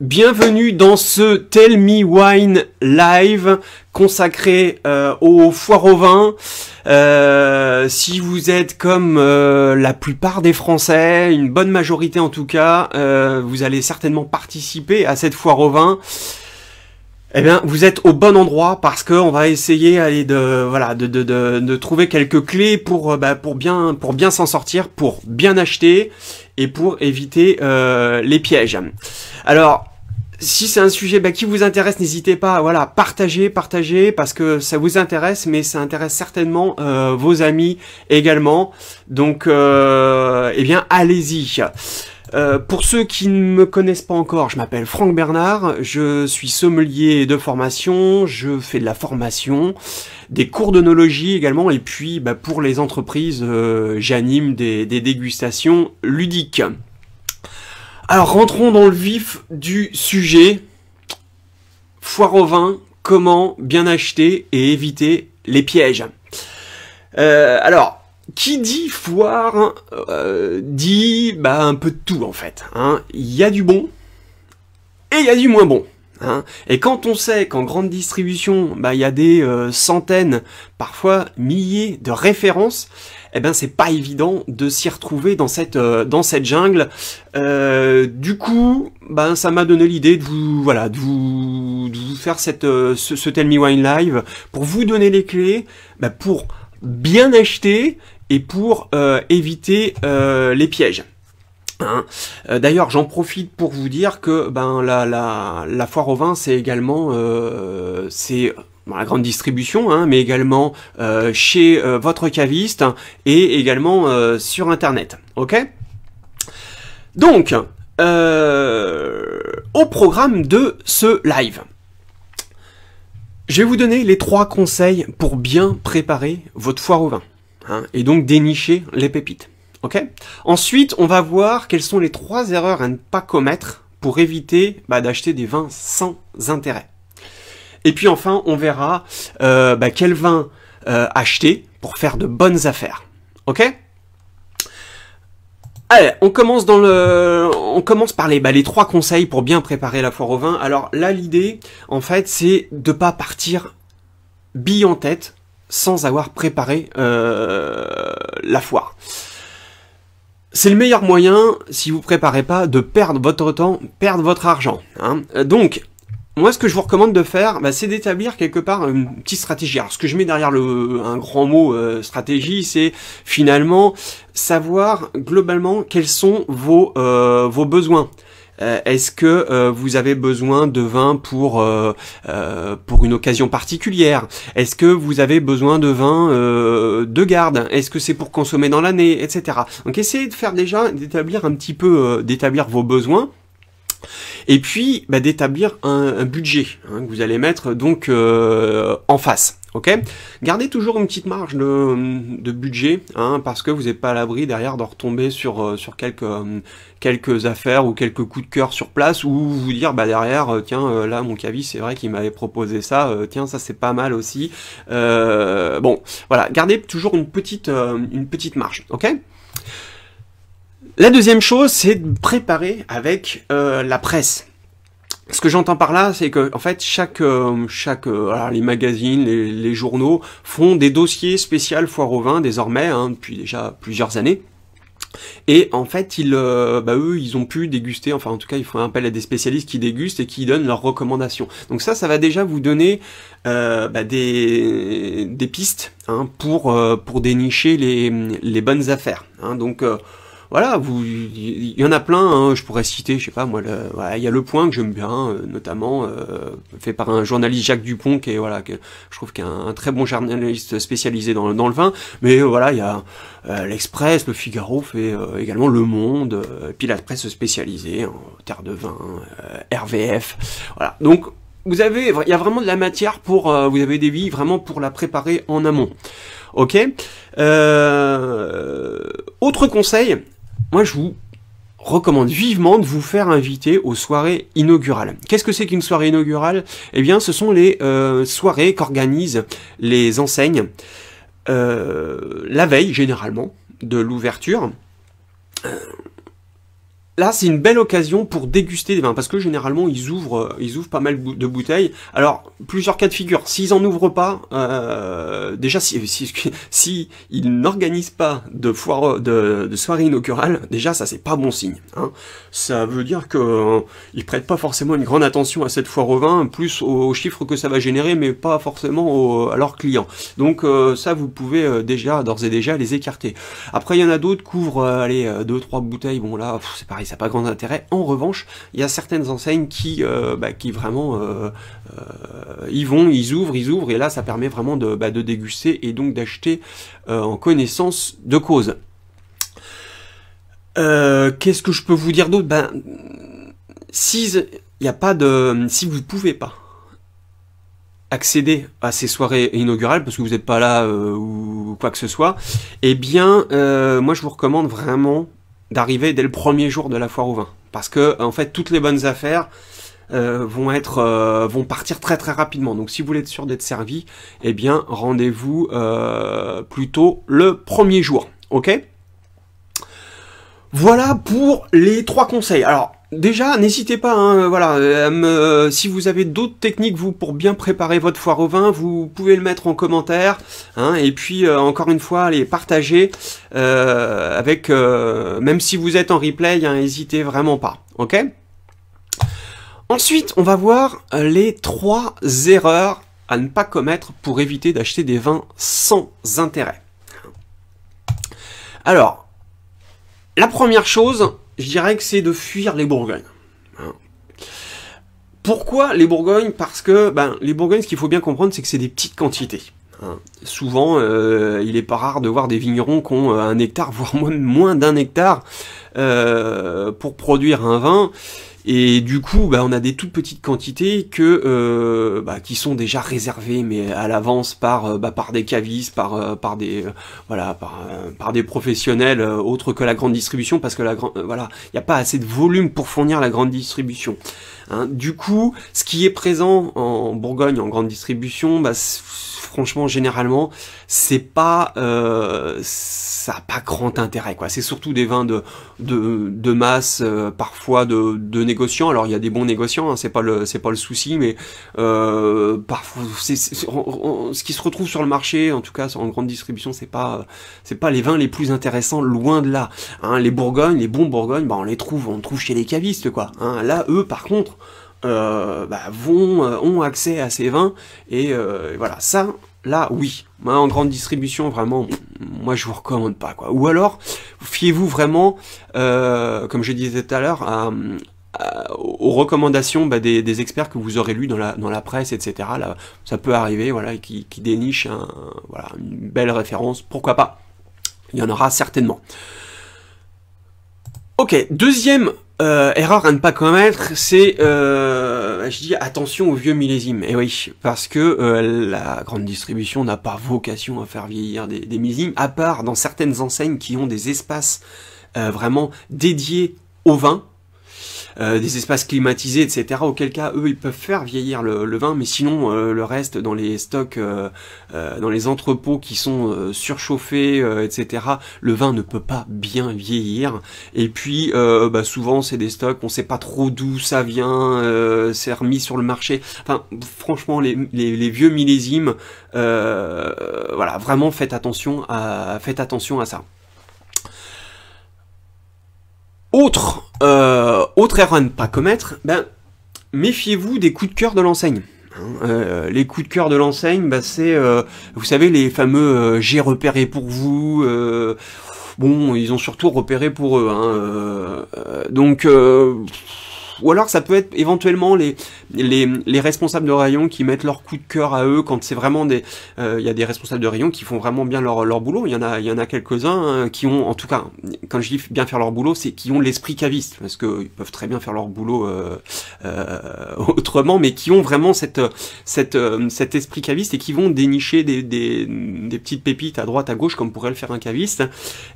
Bienvenue dans ce Tell Me Wine Live consacré euh, au foire au vin. Euh, si vous êtes comme euh, la plupart des Français, une bonne majorité en tout cas, vous allez certainement participer à cette foire au vin. Eh bien, vous êtes au bon endroit parce que on va essayer aller de voilà de, de, de, de trouver quelques clés pour bah, pour bien pour bien s'en sortir, pour bien acheter et pour éviter euh, les pièges. Alors, si c'est un sujet bah, qui vous intéresse, n'hésitez pas, voilà, partagez, partagez, parce que ça vous intéresse, mais ça intéresse certainement euh, vos amis également. Donc, euh, eh bien, allez-y. Euh, pour ceux qui ne me connaissent pas encore, je m'appelle Franck Bernard, je suis sommelier de formation, je fais de la formation, des cours d'onologie également, et puis bah, pour les entreprises, euh, j'anime des, dégustations ludiques. Alors rentrons dans le vif du sujet. Foire au vin, comment bien acheter et éviter les pièges. Euh, alors, qui dit foire euh, dit bah, un peu de tout en fait. Hein. Il y a du bon et il y a du moins bon. Hein. et quand on sait qu'en grande distribution, bah, il y a des euh, centaines, parfois milliers de références, eh ben c'est pas évident de s'y retrouver dans cette euh, dans cette jungle. Euh, du coup, ben ça m'a donné l'idée de vous voilà faire cette ce, Tell Me Wine Live pour vous donner les clés bah, pour bien acheter et pour éviter les pièges. Hein. Euh, d'ailleurs, j'en profite pour vous dire que ben la, la, la foire au vin, c'est également euh, c'est la grande distribution, hein, mais également euh, chez votre caviste et également sur internet. Ok Donc, au programme de ce live, je vais vous donner les trois conseils pour bien préparer votre foire au vin hein, et donc dénicher les pépites. Ensuite, on va voir quelles sont les trois erreurs à ne pas commettre pour éviter bah, d'acheter des vins sans intérêt. Et puis enfin, on verra euh, bah, quel vin euh, acheter pour faire de bonnes affaires. Ok Allez, on commence par bah, les, trois conseils pour bien préparer la foire au vin. Alors là, l'idée, en fait, c'est de ne pas partir bille en tête sans avoir préparé euh, la foire. C'est le meilleur moyen, si vous préparez pas, de perdre votre temps, perdre votre argent. Hein. Euh, donc, moi, ce que je vous recommande de faire, bah, c'est d'établir quelque part une petite stratégie. Alors, ce que je mets derrière le, un grand mot euh, stratégie, c'est finalement savoir globalement quels sont vos, euh, vos besoins. Euh, euh, euh, est-ce que vous avez besoin de vin pour pour une occasion particulière Est-ce que vous avez besoin de vin de garde Est-ce que c'est pour consommer dans l'année, etc. Donc essayez de faire déjà d'établir un petit peu d'établir vos besoins et puis bah, d'établir un, budget hein, que vous allez mettre donc en face. Ok, Gardez toujours une petite marge de, budget, hein, parce que vous n'êtes pas à l'abri derrière de retomber sur, euh, sur quelques, euh, quelques, affaires ou quelques coups de cœur sur place, ou vous dire bah derrière, euh, tiens, là mon cavi, c'est vrai qu'il m'avait proposé ça, tiens, ça c'est pas mal aussi. bon, voilà, gardez toujours une petite, une petite marge, ok La deuxième chose, c'est de préparer avec la presse ce que j'entends par là, c'est que en fait chaque euh, chaque euh, les magazines, les, journaux font des dossiers spéciaux foire au vin désormais hein, depuis déjà plusieurs années. Et en fait, ils, euh, bah eux, ils ont pu déguster, enfin en tout cas, ils font appel à des spécialistes qui dégustent et qui donnent leurs recommandations. Donc ça, ça va déjà vous donner bah, des, des pistes hein, pour, pour dénicher les, les bonnes affaires. Hein. Donc voilà, vous, il y, en a plein. Hein, je pourrais citer, je sais pas moi, il y a le point que j'aime bien, euh, notamment euh, fait par un journaliste Jacques Dupont, qui est voilà, que je trouve qu'un un très bon journaliste spécialisé dans, le vin. Mais euh, voilà, il y a l'Express, le Figaro fait également Le Monde, puis la presse spécialisée en terre de vin, RVF. Voilà, donc vous avez, il y a vraiment de la matière pour, vous avez des vies vraiment pour la préparer en amont. Ok. autre conseil, moi je vous recommande vivement de vous faire inviter aux soirées inaugurales. Qu'est-ce que c'est qu'une soirée inaugurale Eh bien, ce sont les euh, soirées qu'organisent les enseignes euh, la veille, généralement, de l'ouverture. Euh, Là, c'est une belle occasion pour déguster des vins parce que généralement ils ouvrent, euh, ils ouvrent pas mal de bouteilles. Alors plusieurs cas de figure. S'ils en ouvrent pas, euh, déjà si, si, ils n'organisent pas de foire, de, soirée inaugurale, déjà ça c'est pas bon signe. Hein. Ça veut dire que ne euh, prêtent pas forcément une grande attention à cette foire au vin, plus aux, chiffres que ça va générer, mais pas forcément à leurs clients. Donc ça vous pouvez déjà d'ores et déjà les écarter. Après il y en a d'autres qui ouvrent allez deux trois bouteilles. Bon là c'est pareil ça n'a pas grand intérêt. En revanche, il y a certaines enseignes qui, euh, bah, qui vraiment euh, euh, y vont, ils ouvrent, ils ouvrent, et là ça permet vraiment de, bah, déguster et donc d'acheter en connaissance de cause. Qu'est-ce que je peux vous dire d'autre Ben, si il a pas de, si vous pouvez pas accéder à ces soirées inaugurales parce que vous n'êtes pas là ou quoi que ce soit, eh bien, moi je vous recommande vraiment d'arriver dès le premier jour de la foire au vin. Parce que, en fait, toutes les bonnes affaires euh, vont être euh, vont partir très très rapidement. Donc si vous voulez être sûr d'être servi, eh bien rendez-vous euh, plutôt le premier jour. Ok Voilà pour les trois conseils. Alors Déjà, n'hésitez pas, hein, euh, voilà, euh, euh, si vous avez d'autres techniques vous pour bien préparer votre foire au vin, vous pouvez le mettre en commentaire, hein, et puis encore une fois, les partager avec, même si vous êtes en replay, hein, n'hésitez vraiment pas, ok Ensuite, on va voir les trois erreurs à ne pas commettre pour éviter d'acheter des vins sans intérêt. Alors, la première chose, je dirais que c'est de fuir les Bourgognes. Hein. Pourquoi les Bourgognes Parce que ben, les Bourgognes, ce qu'il faut bien comprendre, c'est que c'est des petites quantités. Hein. Souvent, euh, il n'est pas rare de voir des vignerons qui ont euh, un hectare, voire moins, d'un hectare, euh, pour produire un vin. Et du coup, bah, on a des toutes petites quantités que euh, bah, qui sont déjà réservées, mais à l'avance par euh, bah, par des cavistes, par euh, par des voilà par, par des professionnels autres que la grande distribution, parce que la grande voilà, il n'y a pas assez de volume pour fournir la grande distribution. Hein. Du coup, ce qui est présent en Bourgogne en grande distribution, bah, franchement, généralement, c'est pas, euh, ça n'a pas grand intérêt. quoi. C'est surtout des vins de, de, de masse, euh, parfois de, de, négociants. Alors, il y a des bons négociants, hein, c'est pas le c'est pas le souci, mais euh, parfois, c'est, ce qui se retrouve sur le marché, en tout cas en grande distribution, c'est pas c'est pas les vins les plus intéressants, loin de là. Hein, les Bourgognes, les bons Bourgognes, bah, on les trouve, on trouve chez les cavistes, quoi. Hein. Là, eux, par contre, euh, bah, vont, euh, ont accès à ces vins. Et euh, voilà, ça, là, oui. en grande distribution, vraiment, moi, je vous recommande pas. quoi. Ou alors, fiez-vous vraiment, comme je disais tout à l'heure, aux recommandations bah, des, experts que vous aurez lu dans la, presse, etc. Là, ça peut arriver, voilà, qui, qui déniche un, voilà, une belle référence, pourquoi pas. Il y en aura certainement. Ok, deuxième euh, erreur à ne pas commettre, c'est, euh, je dis attention aux vieux millésimes. Et eh oui, parce que euh, la grande distribution n'a pas vocation à faire vieillir des, des, millésimes, à part dans certaines enseignes qui ont des espaces vraiment dédiés au vin, euh, des espaces climatisés, etc. Auquel cas, eux, ils peuvent faire vieillir le, vin, mais sinon, euh, le reste dans les stocks, euh, dans les entrepôts qui sont surchauffés, etc. Le vin ne peut pas bien vieillir. Et puis, bah, souvent, c'est des stocks, on ne sait pas trop d'où ça vient, c'est remis sur le marché. Enfin, franchement, les, les vieux millésimes, voilà, vraiment faites attention à, faites attention à ça. Autre, euh, autre erreur à ne pas commettre, ben, méfiez-vous des coups de cœur de l'enseigne. Hein, euh, les coups de cœur de l'enseigne, bah, c'est, euh, vous savez, les fameux j'ai repéré pour vous. bon, ils ont surtout repéré pour eux. Hein, donc, ou alors ça peut être éventuellement les, les, responsables de rayon qui mettent leur coup de cœur à eux quand c'est vraiment des... Euh, il y a des responsables de rayon qui font vraiment bien leur, leur boulot. Il y en a, y en a quelques-uns hein, qui ont, en tout cas, quand je dis bien faire leur boulot, c'est qui ont l'esprit caviste, parce qu'ils peuvent très bien faire leur boulot euh, euh, autrement, mais qui ont vraiment cette, cette, cet esprit caviste et qui vont dénicher des, des, petites pépites à droite, à gauche, comme pourrait le faire un caviste.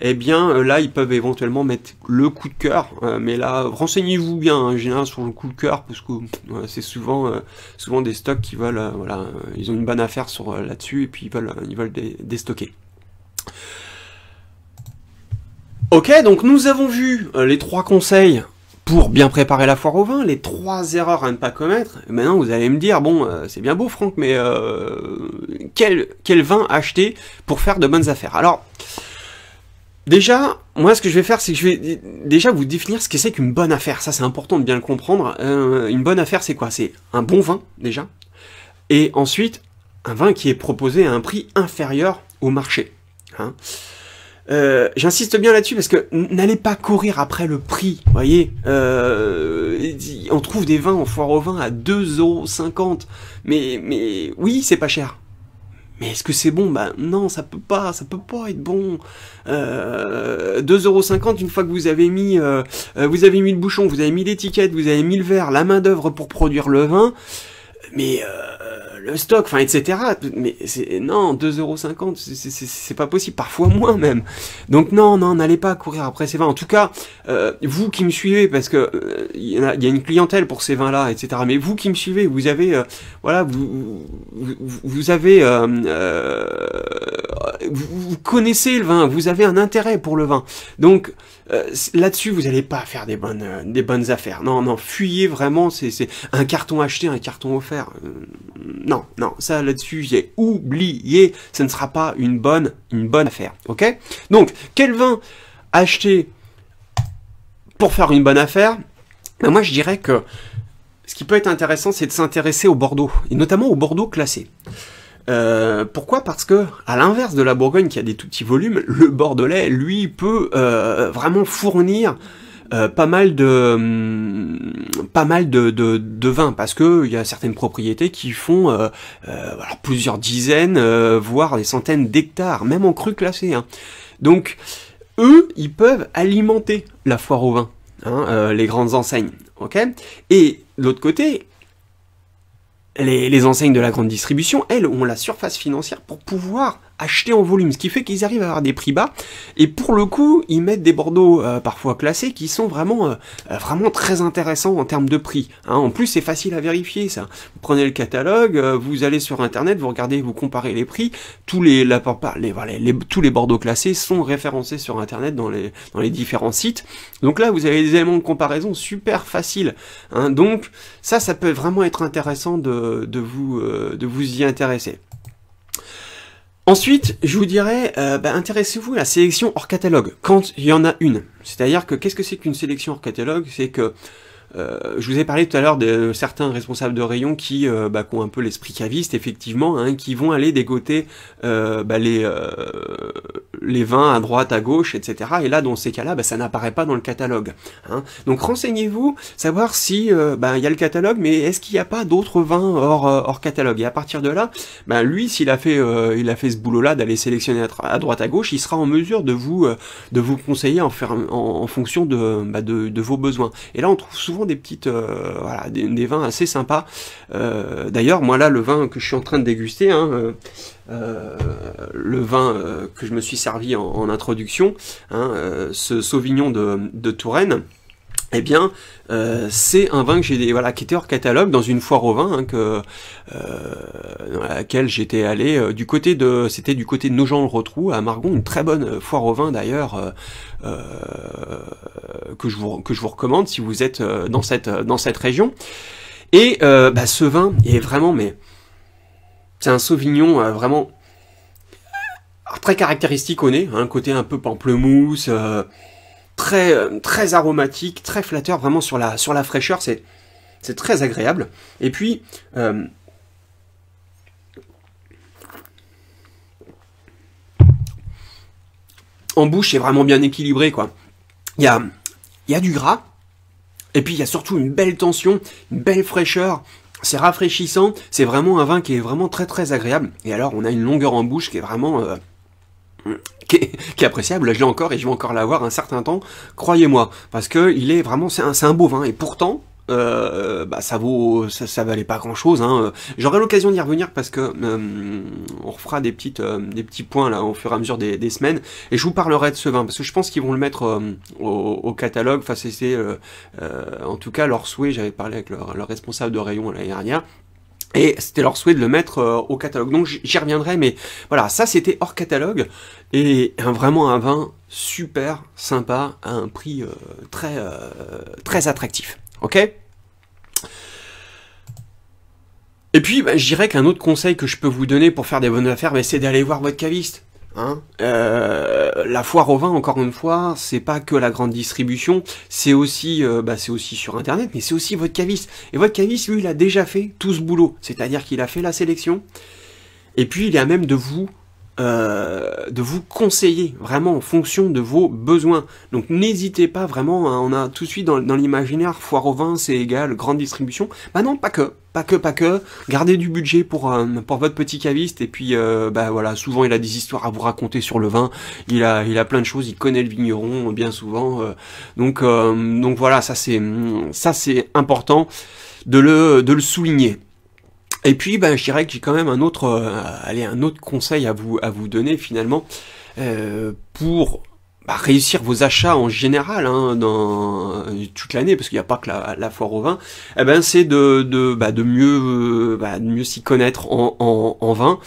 Eh bien, là, ils peuvent éventuellement mettre le coup de cœur, mais là, renseignez-vous bien, hein, Hein, sur le coup de cœur parce que c'est souvent euh, souvent des stocks qui veulent euh, voilà euh, ils ont une bonne affaire sur là-dessus et puis ils veulent ils veulent déstocker. Ok donc nous avons vu les trois conseils pour bien préparer la foire au vin, les trois erreurs à ne pas commettre. maintenant, vous allez me dire, bon, c'est bien beau, Franck, mais quel, quel vin acheter pour faire de bonnes affaires Alors, Déjà, moi, ce que je vais faire, c'est que je vais déjà vous définir ce quest c'est qu'une bonne affaire. Ça, c'est important de bien le comprendre. Euh, une bonne affaire, c'est quoi C'est un bon vin, déjà. Et ensuite, un vin qui est proposé à un prix inférieur au marché. Hein. Euh, j'insiste bien là-dessus parce que n'allez pas courir après le prix, vous voyez. Euh, on trouve des vins en foire au vin à 2,50€. Mais, mais oui, c'est pas cher. Mais est-ce que c'est bon Ben non, ça peut pas, ça peut pas être bon. Euh, 2,50€ une fois que vous avez mis, euh, euh, vous avez mis le bouchon, vous avez mis l'étiquette, vous avez mis le verre, la main d'œuvre pour produire le vin. Mais euh, le stock, enfin, etc. Mais non, 2,50€, c'est pas possible, parfois moins même. Donc non, non, n'allez pas courir après ces vins. En tout cas, euh, vous qui me suivez, parce que il euh, y, a une clientèle pour ces vins-là, etc. Mais vous qui me suivez, vous avez, euh, voilà, vous, vous, vous avez vous, connaissez le vin, vous avez un intérêt pour le vin. Donc euh, là-dessus, vous n'allez pas faire des bonnes, euh, des bonnes affaires. Non, non, fuyez vraiment, c'est un carton acheté, un carton offert. Euh, non, non, ça là-dessus, j'ai oublié, ça ne sera pas une bonne, une bonne affaire. Ok Donc, quel vin acheter pour faire une bonne affaire ben, Moi, je dirais que ce qui peut être intéressant, c'est de s'intéresser au Bordeaux, et notamment au Bordeaux classé. Euh, pourquoi Parce que, à l'inverse de la Bourgogne qui a des tout petits volumes, le Bordelais, lui, peut euh, vraiment fournir euh, pas mal de hum, pas mal de, de, vins parce que il y a certaines propriétés qui font plusieurs dizaines voire des centaines d'hectares même en cru classé hein. donc eux ils peuvent alimenter la foire au vin hein, les grandes enseignes ok et l'autre côté les, enseignes de la grande distribution, elles, ont la surface financière pour pouvoir acheter en volume, ce qui fait qu'ils arrivent à avoir des prix bas, et pour le coup, ils mettent des Bordeaux euh, parfois classés qui sont vraiment, euh, euh, vraiment très intéressants en termes de prix. Hein. En plus, c'est facile à vérifier, ça. Vous prenez le catalogue, vous allez sur Internet, vous regardez, vous comparez les prix, tous les, tous les Bordeaux classés sont référencés sur Internet dans les, les différents sites. Donc là, vous avez des éléments de comparaison super faciles. Hein. Donc ça, ça peut vraiment être intéressant de euh, de, vous, euh, de vous y intéresser. Ensuite, je vous dirais, euh, bah, intéressez-vous à la sélection hors catalogue, quand il y en a une. C'est-à-dire que qu'est-ce que c'est qu'une sélection hors catalogue C'est que euh, je vous ai parlé tout à l'heure de certains responsables de rayon qui, euh, bah, ont un peu l'esprit caviste, effectivement, hein, qui vont aller dégoter euh, bah, les, les vins à droite, à gauche, etc. Et là, dans ces cas-là, bah, ça n'apparaît pas dans le catalogue. Hein. Donc renseignez-vous, savoir si il y a le catalogue, mais est-ce qu'il n'y a pas d'autres vins hors, hors catalogue Et à partir de là, lui, s'il a fait, il a fait ce boulot-là d'aller sélectionner à, droite, à gauche, il sera en mesure de vous, de vous conseiller en, faire, en, fonction de, de vos besoins. Et là, on trouve souvent des petites, euh, voilà, des, vins assez sympas. Euh, d'ailleurs, moi là, le vin que je suis en train de déguster, hein, euh, le vin que je me suis servi en, introduction, hein, ce Sauvignon de Touraine eh bien, euh, c'est un vin que j'ai voilà qui était hors catalogue dans une foire au vin hein, que euh, dans laquelle j'étais allé euh, du côté de c'était du côté de Nogent-le-Rotrou à Margon, une très bonne foire au vin d'ailleurs que je vous que je vous recommande si vous êtes dans cette dans cette région. Et bah, ce vin est vraiment mais c'est un Sauvignon vraiment très caractéristique au nez, un hein, côté un peu pamplemousse très, euh, très aromatique, très flatteur, vraiment sur la, fraîcheur, c'est, très agréable. Et puis, euh, en bouche, c'est vraiment bien équilibré, quoi. Il y a, du gras, et puis il y a surtout une belle tension, une belle fraîcheur, c'est rafraîchissant, c'est vraiment un vin qui est vraiment très très agréable. Et alors on a une longueur en bouche qui est vraiment euh, qui est, qui est, appréciable, je l'ai encore et je vais encore l'avoir un certain temps, croyez-moi, parce que il est vraiment, c'est un, beau vin, et pourtant, euh, bah, ça vaut, ça, valait pas grand chose. Hein. J'aurai l'occasion d'y revenir parce que euh, on refera des petites, euh, des petits points là au fur et à mesure des, semaines, et je vous parlerai de ce vin parce que je pense qu'ils vont le mettre au, catalogue. Enfin, c'était, en tout cas, leur souhait. J'avais parlé avec leur, leur responsable de rayon l'année dernière. Et c'était leur souhait de le mettre euh, au catalogue. Donc j'y reviendrai, mais voilà, ça c'était hors catalogue. Et un, vraiment un vin super sympa, à un prix euh, très, euh, très attractif. Ok et puis, bah, je dirais qu'un autre conseil que je peux vous donner pour faire des bonnes affaires, bah, c'est d'aller voir votre caviste. Hein euh, la foire au vin, encore une fois, c'est pas que la grande distribution, c'est aussi, euh, bah, c'est aussi sur Internet, mais c'est aussi votre caviste. Et votre caviste, lui, il a déjà fait tout ce boulot, c'est-à-dire qu'il a fait la sélection, et puis il est même de vous euh, de vous conseiller vraiment en fonction de vos besoins. Donc n'hésitez pas vraiment, hein, on a tout de suite dans, l'imaginaire foire au vin c'est égal grande distribution. Bah non, pas que, pas que, pas que. Gardez du budget pour, euh, pour votre petit caviste et puis euh, bah voilà, souvent il a des histoires à vous raconter sur le vin, il a, il a plein de choses, il connaît le vigneron bien souvent. donc, donc voilà, ça c'est ça c'est important de le, de le souligner. Et puis, ben, je dirais que j'ai quand même un autre, euh, allez, un autre conseil à vous, à vous donner finalement euh, pour bah, réussir vos achats en général hein, dans toute l'année, parce qu'il n'y a pas que la, la, foire au vin. Eh ben, c'est de, de, bah, de mieux, euh, bah, de mieux s'y connaître en, en, en, vin,